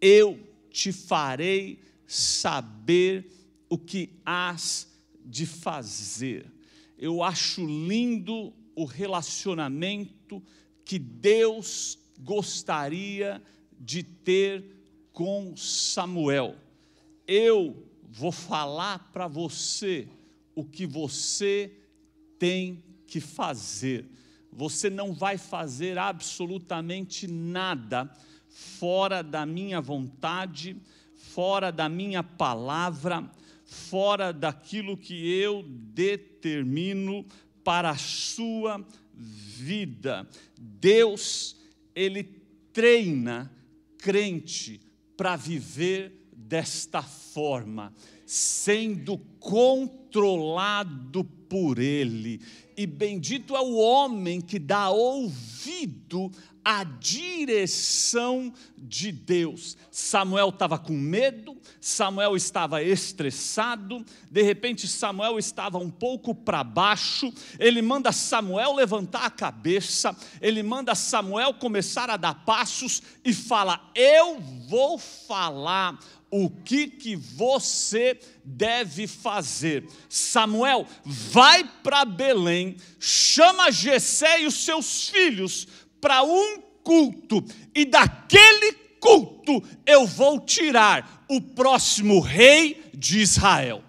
eu te farei saber o que has de fazer. Eu acho lindo o relacionamento que Deus gostaria de ter com Samuel. Eu vou falar para você o que você tem que fazer. Você não vai fazer absolutamente nada fora da minha vontade, fora da minha palavra, fora daquilo que eu determino para a sua vida. Deus, ele treina crente para viver desta forma sendo controlado por ele. E bendito é o homem que dá ouvido à direção de Deus. Samuel estava com medo, Samuel estava estressado, de repente Samuel estava um pouco para baixo. Ele manda Samuel levantar a cabeça, ele manda Samuel começar a dar passos e fala: Eu vou falar o que que você deve fazer. Samuel, vai para Belém, chama Jessé e os seus filhos para um culto, e daquele culto eu vou tirar o próximo rei de Israel.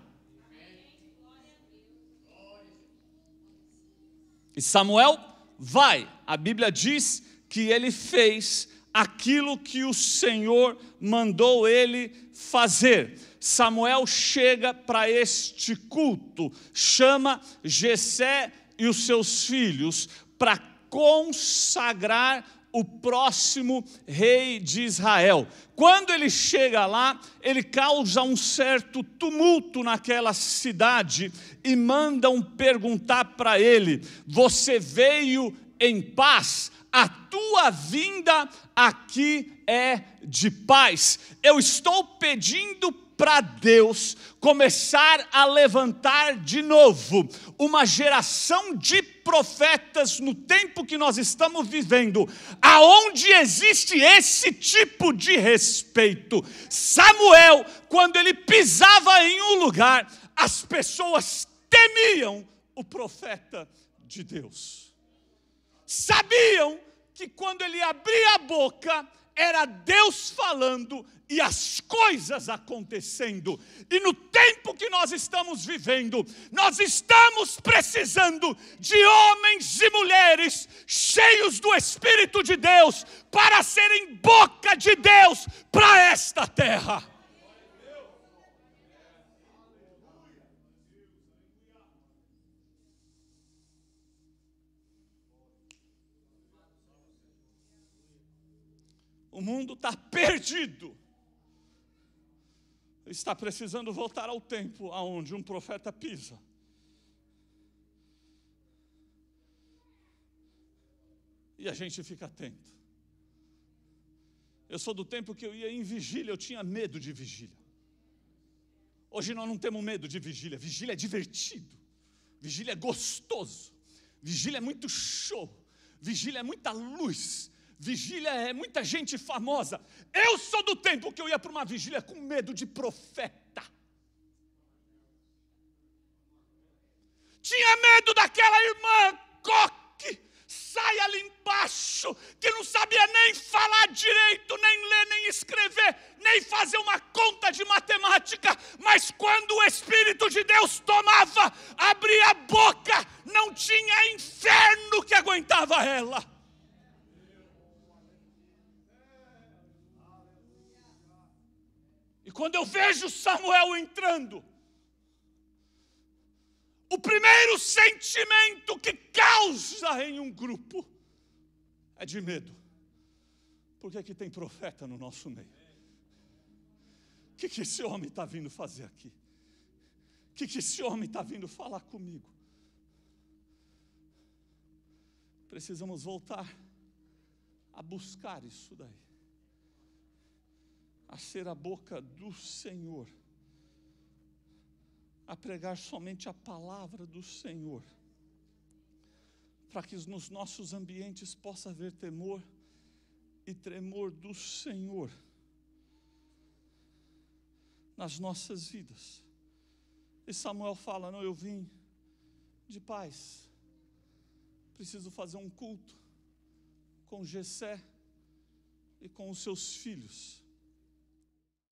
E Samuel vai, a Bíblia diz que ele fez aquilo que o Senhor mandou ele fazer. Samuel chega para este culto, chama Jessé e os seus filhos para consagrar o próximo rei de Israel. Quando ele chega lá, ele causa um certo tumulto naquela cidade e mandam perguntar para ele: Você veio em paz, a tua vinda aqui é de paz. Eu estou pedindo para Deus começar a levantar de novo uma geração de profetas no tempo que nós estamos vivendo, aonde existe esse tipo de respeito. Samuel, quando ele pisava em um lugar, as pessoas temiam o profeta de Deus sabiam que quando ele abria a boca, era Deus falando e as coisas acontecendo. E no tempo que nós estamos vivendo, nós estamos precisando de homens e mulheres cheios do Espírito de Deus para serem boca de Deus para esta terra. O mundo está perdido. Está precisando voltar ao tempo aonde um profeta pisa. E a gente fica atento. Eu sou do tempo que eu ia em vigília, eu tinha medo de vigília. Hoje nós não temos medo de vigília. Vigília é divertido. Vigília é gostoso. Vigília é muito show. Vigília é muita luz. Vigília é muita gente famosa. Eu sou do tempo que eu ia para uma vigília com medo de profeta. Tinha medo daquela irmã coque, sai ali embaixo, que não sabia nem falar direito, nem ler, nem escrever, nem fazer uma conta de matemática. Mas quando o Espírito de Deus tomava, abria a boca, não tinha inferno que aguentava ela. Quando eu vejo Samuel entrando, o primeiro sentimento que causa em um grupo é de medo. Porque é que tem profeta no nosso meio. O que, que esse homem está vindo fazer aqui? O que, que esse homem está vindo falar comigo? Precisamos voltar a buscar isso daí a ser a boca do Senhor, a pregar somente a palavra do Senhor, para que nos nossos ambientes possa haver temor e tremor do Senhor nas nossas vidas. E Samuel fala: Não, eu vim de paz, preciso fazer um culto com Jessé e com os seus filhos